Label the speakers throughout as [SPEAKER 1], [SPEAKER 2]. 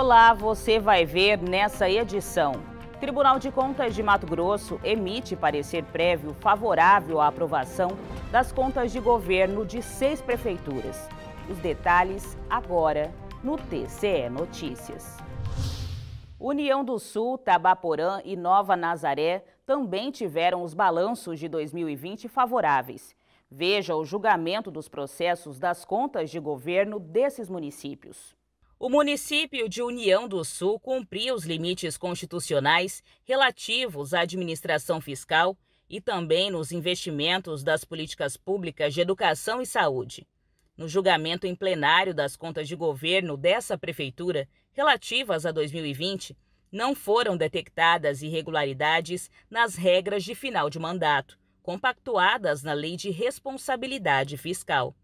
[SPEAKER 1] Olá, você vai ver nessa edição. Tribunal de Contas de Mato Grosso emite parecer prévio favorável à aprovação das contas de governo de seis prefeituras. Os detalhes agora no TCE Notícias. União do Sul, Tabaporã e Nova Nazaré também tiveram os balanços de 2020 favoráveis. Veja o julgamento dos processos das contas de governo desses municípios. O município de União do Sul cumpria os limites constitucionais relativos à administração fiscal e também nos investimentos das políticas públicas de educação e saúde. No julgamento em plenário das contas de governo dessa prefeitura, relativas a 2020, não foram detectadas irregularidades nas regras de final de mandato, compactuadas na Lei de Responsabilidade Fiscal.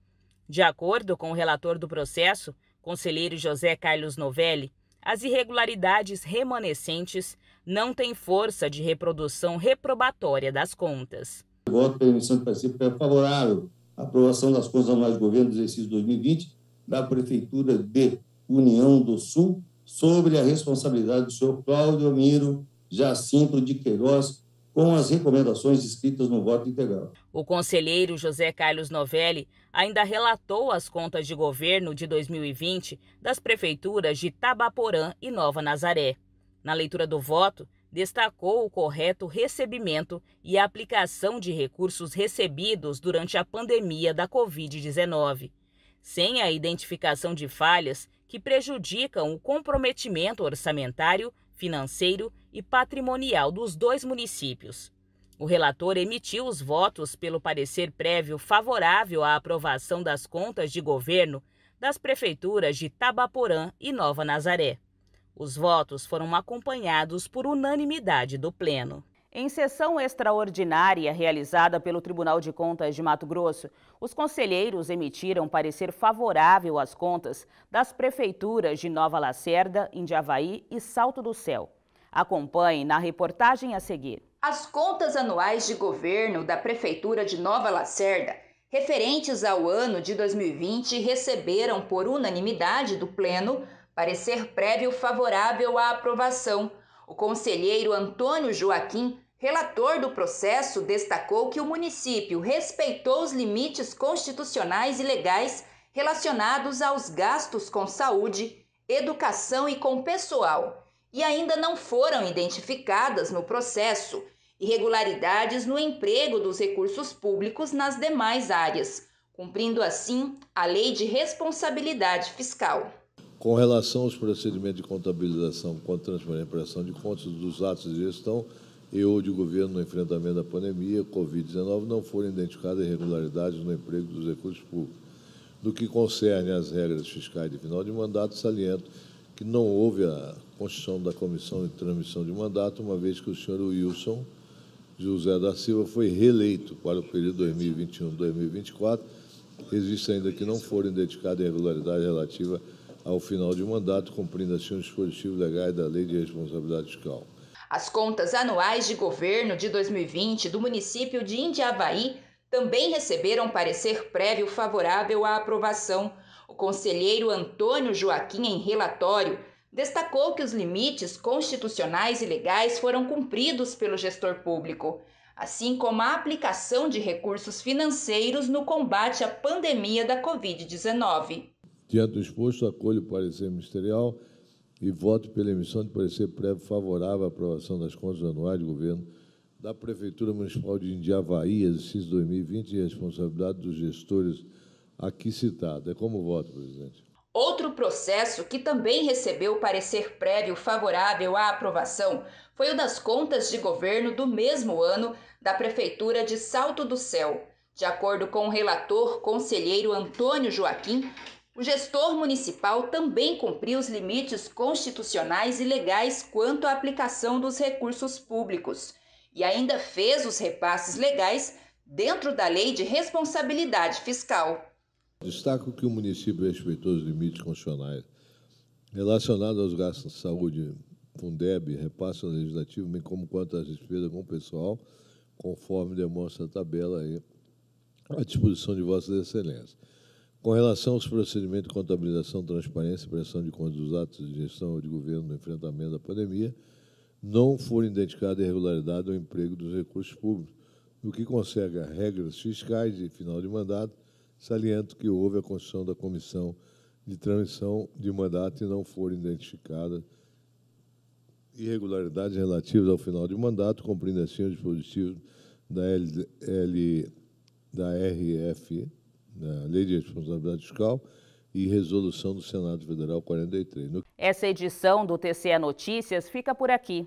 [SPEAKER 1] De acordo com o relator do processo, conselheiro José Carlos Novelli, as irregularidades remanescentes não têm força de reprodução reprobatória das contas.
[SPEAKER 2] O voto pela emissão de parecer é favorável à aprovação
[SPEAKER 3] das contas anuais do governo do exercício 2020 da Prefeitura de União do Sul sobre a responsabilidade do senhor Cláudio Miro Jacinto de Queiroz com as recomendações escritas no voto integral.
[SPEAKER 1] O conselheiro José Carlos Novelli ainda relatou as contas de governo de 2020 das prefeituras de Tabaporã e Nova Nazaré. Na leitura do voto, destacou o correto recebimento e a aplicação de recursos recebidos durante a pandemia da Covid-19. Sem a identificação de falhas que prejudicam o comprometimento orçamentário, financeiro e e patrimonial dos dois municípios. O relator emitiu os votos pelo parecer prévio favorável à aprovação das contas de governo das prefeituras de Tabaporã e Nova Nazaré. Os votos foram acompanhados por unanimidade do Pleno. Em sessão extraordinária realizada pelo Tribunal de Contas de Mato Grosso, os conselheiros emitiram parecer favorável às contas das prefeituras de Nova Lacerda, Indiavaí e Salto do Céu. Acompanhe na reportagem a seguir. As
[SPEAKER 2] contas anuais de governo da Prefeitura de Nova Lacerda, referentes ao ano de 2020, receberam, por unanimidade do Pleno, parecer prévio favorável à aprovação. O conselheiro Antônio Joaquim, relator do processo, destacou que o município respeitou os limites constitucionais e legais relacionados aos gastos com saúde, educação e com pessoal e ainda não foram identificadas no processo irregularidades no emprego dos recursos públicos nas demais áreas, cumprindo assim a lei de responsabilidade fiscal.
[SPEAKER 3] Com relação aos procedimentos de contabilização quanto à transparência e prestação de contas dos atos de gestão e ou de governo no enfrentamento da pandemia Covid-19, não foram identificadas irregularidades no emprego dos recursos públicos. No que concerne às regras fiscais de final de mandato, saliento que não houve a constituição da comissão de transmissão de mandato, uma vez que o senhor Wilson José da Silva foi reeleito para o período 2021-2024. Existe ainda que não foram a irregularidades relativas ao final de mandato, cumprindo assim os dispositivos legais da Lei de Responsabilidade Fiscal.
[SPEAKER 2] As contas anuais de governo de 2020 do município de Indiavaí também receberam parecer prévio favorável à aprovação o conselheiro Antônio Joaquim, em relatório, destacou que os limites constitucionais e legais foram cumpridos pelo gestor público, assim como a aplicação de recursos financeiros no combate à pandemia da Covid-19.
[SPEAKER 3] Diante do exposto, acolho o parecer ministerial e voto pela emissão de parecer prévio favorável à aprovação das contas anuais de governo da Prefeitura Municipal de Indiavaí, exercício 2020, e responsabilidade dos gestores aqui citada. É como voto, presidente.
[SPEAKER 2] Outro processo que também recebeu parecer prévio favorável à aprovação foi o das contas de governo do mesmo ano da Prefeitura de Salto do Céu. De acordo com o relator conselheiro Antônio Joaquim, o gestor municipal também cumpriu os limites constitucionais e legais quanto à aplicação dos recursos públicos e ainda fez os repasses legais dentro da lei de responsabilidade fiscal.
[SPEAKER 3] Destaco que o município é respeitou os limites constitucionais relacionados aos gastos de saúde, Fundeb, repasse ao legislativo, bem como quanto às despesas com o pessoal, conforme demonstra a tabela aí, à disposição de Vossas Excelências. Com relação aos procedimentos de contabilização, transparência e pressão de contas dos atos de gestão de governo no enfrentamento da pandemia, não foram identificadas irregularidades no emprego dos recursos públicos, no que concerne a regras fiscais e final de mandato saliento que houve a construção da comissão de transmissão de mandato e não foram identificadas irregularidades relativas ao final de mandato, cumprindo assim o dispositivo da, L, L, da RF, da Lei de Responsabilidade Fiscal, e resolução do Senado Federal 43.
[SPEAKER 1] Essa edição do TCE Notícias fica por aqui.